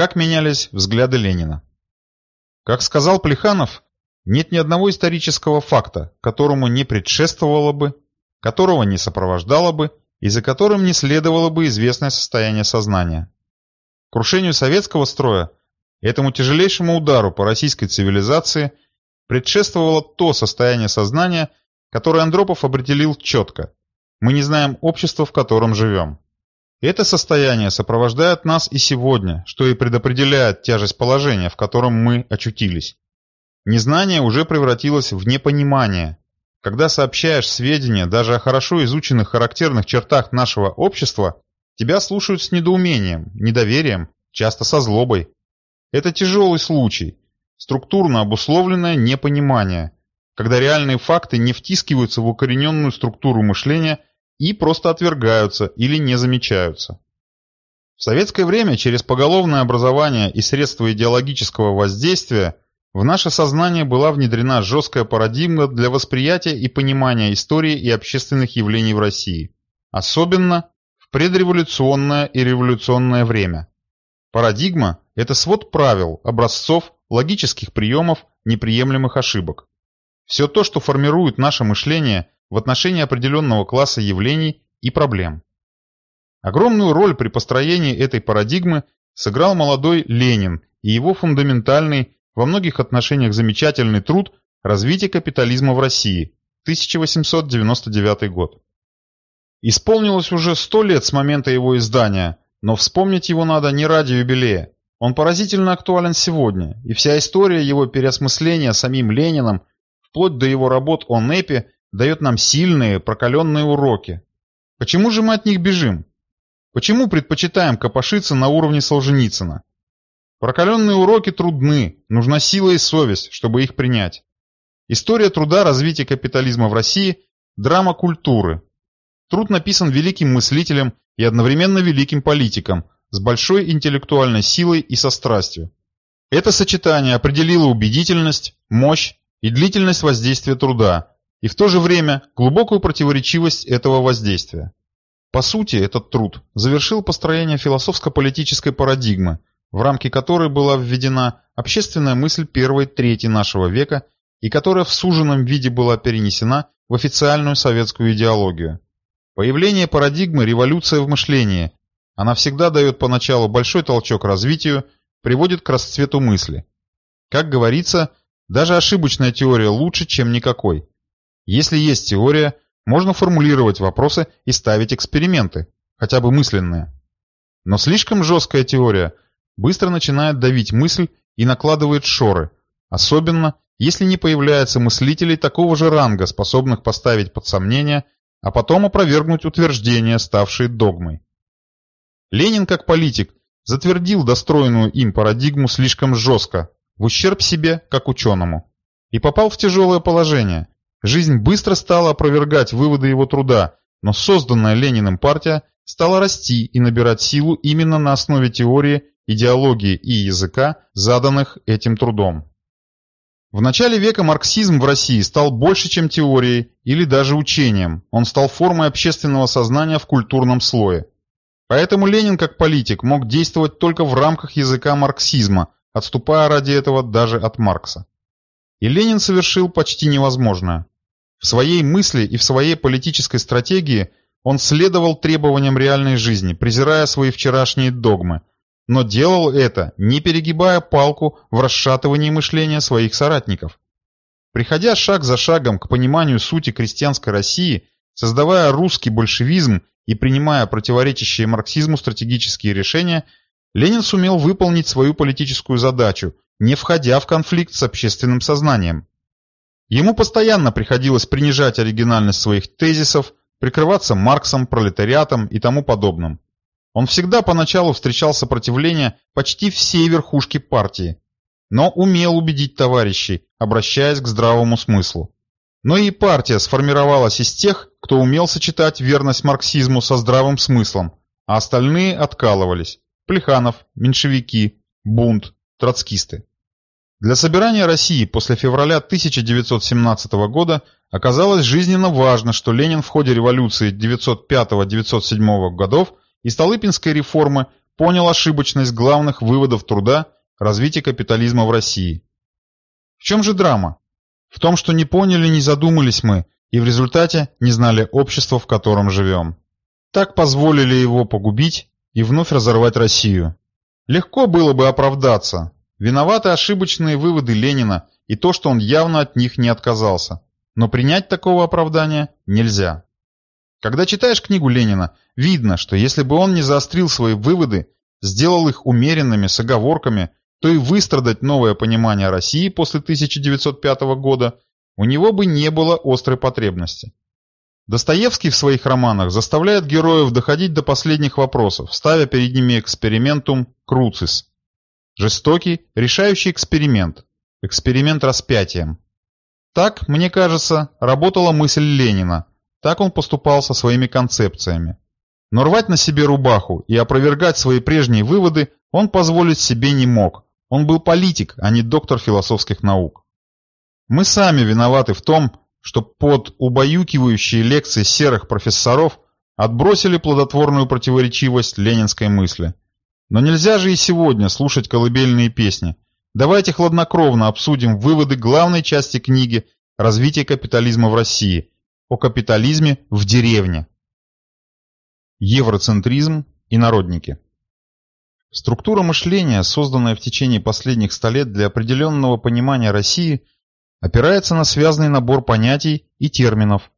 Как менялись взгляды Ленина. Как сказал Плеханов, нет ни одного исторического факта, которому не предшествовало бы, которого не сопровождало бы и за которым не следовало бы известное состояние сознания. Крушению советского строя, этому тяжелейшему удару по российской цивилизации предшествовало то состояние сознания, которое Андропов определил четко. Мы не знаем общества, в котором живем. Это состояние сопровождает нас и сегодня, что и предопределяет тяжесть положения, в котором мы очутились. Незнание уже превратилось в непонимание. Когда сообщаешь сведения даже о хорошо изученных характерных чертах нашего общества, тебя слушают с недоумением, недоверием, часто со злобой. Это тяжелый случай, структурно обусловленное непонимание, когда реальные факты не втискиваются в укорененную структуру мышления и просто отвергаются или не замечаются. В советское время через поголовное образование и средства идеологического воздействия в наше сознание была внедрена жесткая парадигма для восприятия и понимания истории и общественных явлений в России, особенно в предреволюционное и революционное время. Парадигма – это свод правил, образцов, логических приемов, неприемлемых ошибок. Все то, что формирует наше мышление в отношении определенного класса явлений и проблем. Огромную роль при построении этой парадигмы сыграл молодой Ленин и его фундаментальный, во многих отношениях замечательный труд «Развитие капитализма в России» 1899 год. Исполнилось уже сто лет с момента его издания, но вспомнить его надо не ради юбилея. Он поразительно актуален сегодня, и вся история его переосмысления самим Лениным, вплоть до его работ о НЭПе дает нам сильные, прокаленные уроки. Почему же мы от них бежим? Почему предпочитаем копошиться на уровне Солженицына? Прокаленные уроки трудны, нужна сила и совесть, чтобы их принять. История труда развития капитализма в России – драма культуры. Труд написан великим мыслителем и одновременно великим политиком, с большой интеллектуальной силой и со страстью. Это сочетание определило убедительность, мощь и длительность воздействия труда, и в то же время глубокую противоречивость этого воздействия. По сути, этот труд завершил построение философско-политической парадигмы, в рамки которой была введена общественная мысль первой трети нашего века и которая в суженном виде была перенесена в официальную советскую идеологию. Появление парадигмы – революция в мышлении. Она всегда дает поначалу большой толчок развитию, приводит к расцвету мысли. Как говорится, даже ошибочная теория лучше, чем никакой. Если есть теория, можно формулировать вопросы и ставить эксперименты, хотя бы мысленные. Но слишком жесткая теория быстро начинает давить мысль и накладывает шоры, особенно если не появляется мыслителей такого же ранга, способных поставить под сомнение, а потом опровергнуть утверждения, ставшие догмой. Ленин как политик затвердил достроенную им парадигму слишком жестко, в ущерб себе как ученому, и попал в тяжелое положение – Жизнь быстро стала опровергать выводы его труда, но созданная Лениным партия стала расти и набирать силу именно на основе теории, идеологии и языка, заданных этим трудом. В начале века марксизм в России стал больше, чем теорией или даже учением, он стал формой общественного сознания в культурном слое. Поэтому Ленин как политик мог действовать только в рамках языка марксизма, отступая ради этого даже от Маркса. И Ленин совершил почти невозможное. В своей мысли и в своей политической стратегии он следовал требованиям реальной жизни, презирая свои вчерашние догмы, но делал это, не перегибая палку в расшатывании мышления своих соратников. Приходя шаг за шагом к пониманию сути крестьянской России, создавая русский большевизм и принимая противоречащие марксизму стратегические решения, Ленин сумел выполнить свою политическую задачу, не входя в конфликт с общественным сознанием. Ему постоянно приходилось принижать оригинальность своих тезисов, прикрываться Марксом, пролетариатом и тому подобным. Он всегда поначалу встречал сопротивление почти всей верхушки партии, но умел убедить товарищей, обращаясь к здравому смыслу. Но и партия сформировалась из тех, кто умел сочетать верность марксизму со здравым смыслом, а остальные откалывались – Плеханов, меньшевики, бунт, троцкисты. Для собирания России после февраля 1917 года оказалось жизненно важно, что Ленин в ходе революции 905-907 годов и Столыпинской реформы понял ошибочность главных выводов труда развития капитализма в России. В чем же драма? В том, что не поняли, не задумались мы, и в результате не знали общества, в котором живем. Так позволили его погубить и вновь разорвать Россию. Легко было бы оправдаться, Виноваты ошибочные выводы Ленина и то, что он явно от них не отказался. Но принять такого оправдания нельзя. Когда читаешь книгу Ленина, видно, что если бы он не заострил свои выводы, сделал их умеренными, с оговорками, то и выстрадать новое понимание России после 1905 года у него бы не было острой потребности. Достоевский в своих романах заставляет героев доходить до последних вопросов, ставя перед ними экспериментум «Круцис», Жестокий, решающий эксперимент. Эксперимент распятием. Так, мне кажется, работала мысль Ленина. Так он поступал со своими концепциями. Но рвать на себе рубаху и опровергать свои прежние выводы он позволить себе не мог. Он был политик, а не доктор философских наук. Мы сами виноваты в том, что под убаюкивающие лекции серых профессоров отбросили плодотворную противоречивость ленинской мысли – но нельзя же и сегодня слушать колыбельные песни. Давайте хладнокровно обсудим выводы главной части книги «Развитие капитализма в России» о капитализме в деревне. Евроцентризм и народники. Структура мышления, созданная в течение последних ста лет для определенного понимания России, опирается на связанный набор понятий и терминов.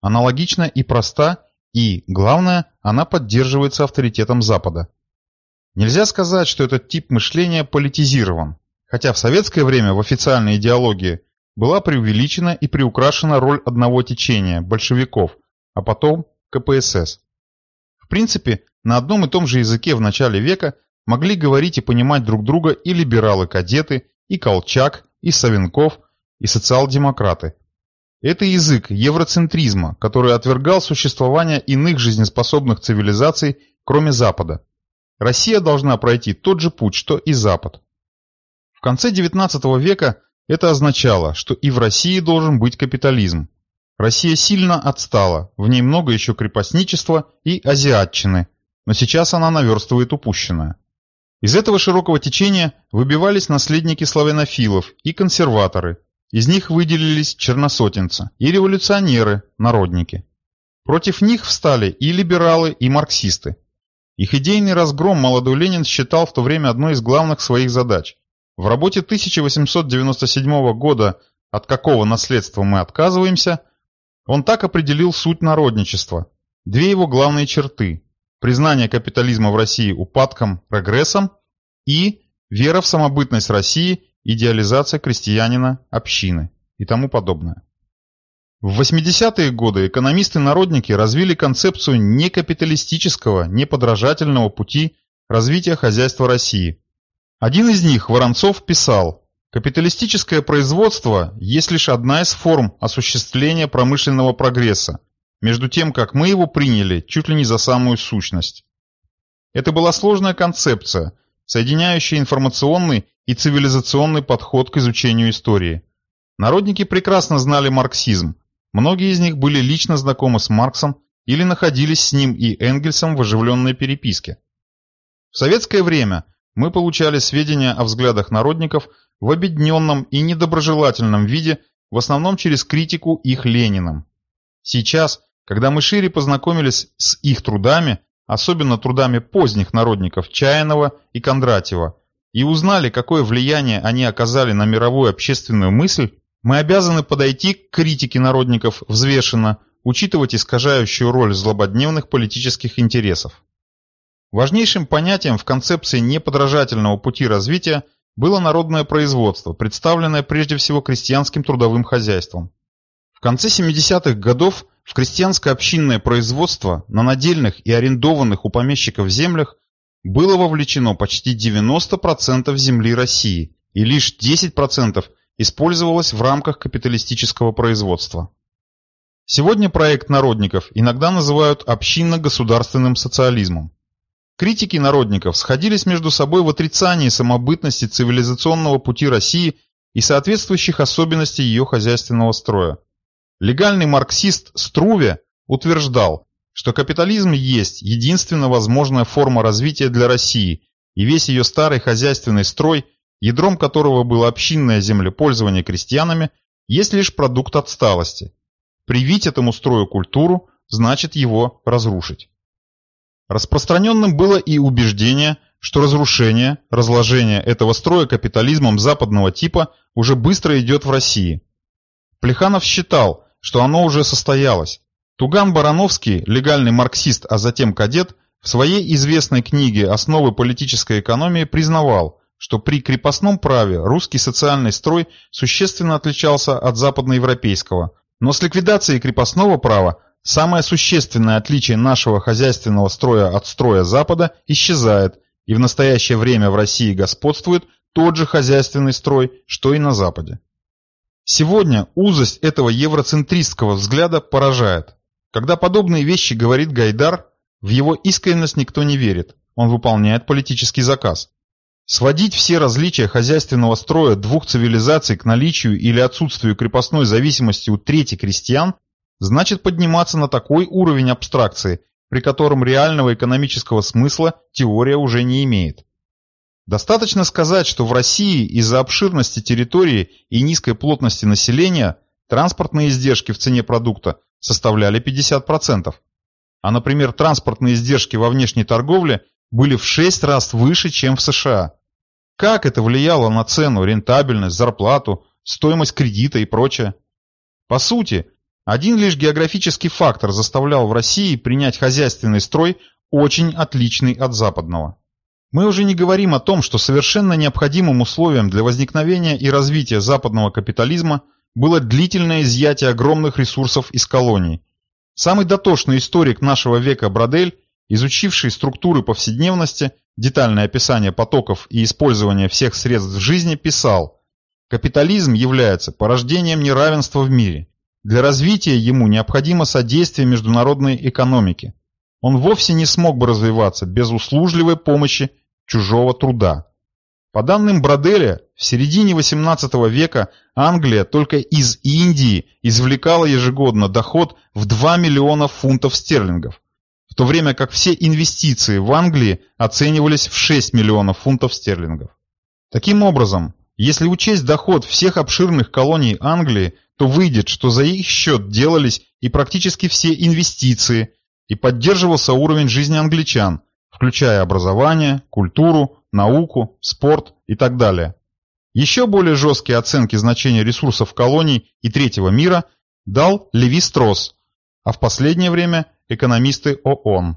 Аналогично и проста, и, главное, она поддерживается авторитетом Запада. Нельзя сказать, что этот тип мышления политизирован, хотя в советское время в официальной идеологии была преувеличена и приукрашена роль одного течения – большевиков, а потом КПСС. В принципе, на одном и том же языке в начале века могли говорить и понимать друг друга и либералы-кадеты, и Колчак, и Савенков, и социал-демократы. Это язык евроцентризма, который отвергал существование иных жизнеспособных цивилизаций, кроме Запада. Россия должна пройти тот же путь, что и Запад. В конце XIX века это означало, что и в России должен быть капитализм. Россия сильно отстала, в ней много еще крепостничества и азиатчины, но сейчас она наверстывает упущенное. Из этого широкого течения выбивались наследники славянофилов и консерваторы, из них выделились черносотенцы и революционеры, народники. Против них встали и либералы, и марксисты. Их идейный разгром молодой Ленин считал в то время одной из главных своих задач. В работе 1897 года «От какого наследства мы отказываемся» он так определил суть народничества. Две его главные черты – признание капитализма в России упадком, прогрессом и вера в самобытность России, идеализация крестьянина, общины и тому подобное. В 80-е годы экономисты-народники развили концепцию некапиталистического, неподражательного пути развития хозяйства России. Один из них, Воронцов, писал, «Капиталистическое производство есть лишь одна из форм осуществления промышленного прогресса, между тем, как мы его приняли чуть ли не за самую сущность». Это была сложная концепция, соединяющая информационный и цивилизационный подход к изучению истории. Народники прекрасно знали марксизм, Многие из них были лично знакомы с Марксом или находились с ним и Энгельсом в оживленной переписке. В советское время мы получали сведения о взглядах народников в обедненном и недоброжелательном виде, в основном через критику их Лениным. Сейчас, когда мы шире познакомились с их трудами, особенно трудами поздних народников Чаянова и Кондратьева, и узнали, какое влияние они оказали на мировую общественную мысль, мы обязаны подойти к критике народников взвешенно, учитывать искажающую роль злободневных политических интересов. Важнейшим понятием в концепции неподражательного пути развития было народное производство, представленное прежде всего крестьянским трудовым хозяйством. В конце 70-х годов в крестьянско-общинное производство на надельных и арендованных у помещиков землях было вовлечено почти 90% земли России и лишь 10% использовалась в рамках капиталистического производства. Сегодня проект народников иногда называют общинно-государственным социализмом. Критики народников сходились между собой в отрицании самобытности цивилизационного пути России и соответствующих особенностей ее хозяйственного строя. Легальный марксист Струве утверждал, что капитализм есть единственно возможная форма развития для России, и весь ее старый хозяйственный строй – ядром которого было общинное землепользование крестьянами, есть лишь продукт отсталости. Привить этому строю культуру значит его разрушить. Распространенным было и убеждение, что разрушение, разложение этого строя капитализмом западного типа уже быстро идет в России. Плеханов считал, что оно уже состоялось. Туган Барановский, легальный марксист, а затем кадет, в своей известной книге «Основы политической экономии» признавал, что при крепостном праве русский социальный строй существенно отличался от западноевропейского. Но с ликвидацией крепостного права самое существенное отличие нашего хозяйственного строя от строя Запада исчезает, и в настоящее время в России господствует тот же хозяйственный строй, что и на Западе. Сегодня узость этого евроцентристского взгляда поражает. Когда подобные вещи говорит Гайдар, в его искренность никто не верит, он выполняет политический заказ. Сводить все различия хозяйственного строя двух цивилизаций к наличию или отсутствию крепостной зависимости у трети крестьян значит подниматься на такой уровень абстракции, при котором реального экономического смысла теория уже не имеет. Достаточно сказать, что в России из-за обширности территории и низкой плотности населения транспортные издержки в цене продукта составляли 50%, а, например, транспортные издержки во внешней торговле были в 6 раз выше, чем в США. Как это влияло на цену, рентабельность, зарплату, стоимость кредита и прочее? По сути, один лишь географический фактор заставлял в России принять хозяйственный строй, очень отличный от западного. Мы уже не говорим о том, что совершенно необходимым условием для возникновения и развития западного капитализма было длительное изъятие огромных ресурсов из колоний. Самый дотошный историк нашего века Бродель изучивший структуры повседневности, детальное описание потоков и использование всех средств в жизни, писал «Капитализм является порождением неравенства в мире. Для развития ему необходимо содействие международной экономики. Он вовсе не смог бы развиваться без услужливой помощи чужого труда». По данным Броделя, в середине XVIII века Англия только из Индии извлекала ежегодно доход в 2 миллиона фунтов стерлингов то время как все инвестиции в Англии оценивались в 6 миллионов фунтов стерлингов. Таким образом, если учесть доход всех обширных колоний Англии, то выйдет, что за их счет делались и практически все инвестиции, и поддерживался уровень жизни англичан, включая образование, культуру, науку, спорт и так далее. Еще более жесткие оценки значения ресурсов колоний и третьего мира дал Леви Стросс, а в последнее время экономисты ООН.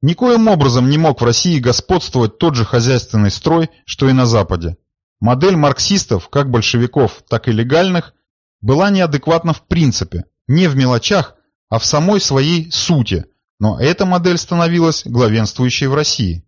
Никоим образом не мог в России господствовать тот же хозяйственный строй, что и на Западе. Модель марксистов, как большевиков, так и легальных, была неадекватна в принципе, не в мелочах, а в самой своей сути, но эта модель становилась главенствующей в России.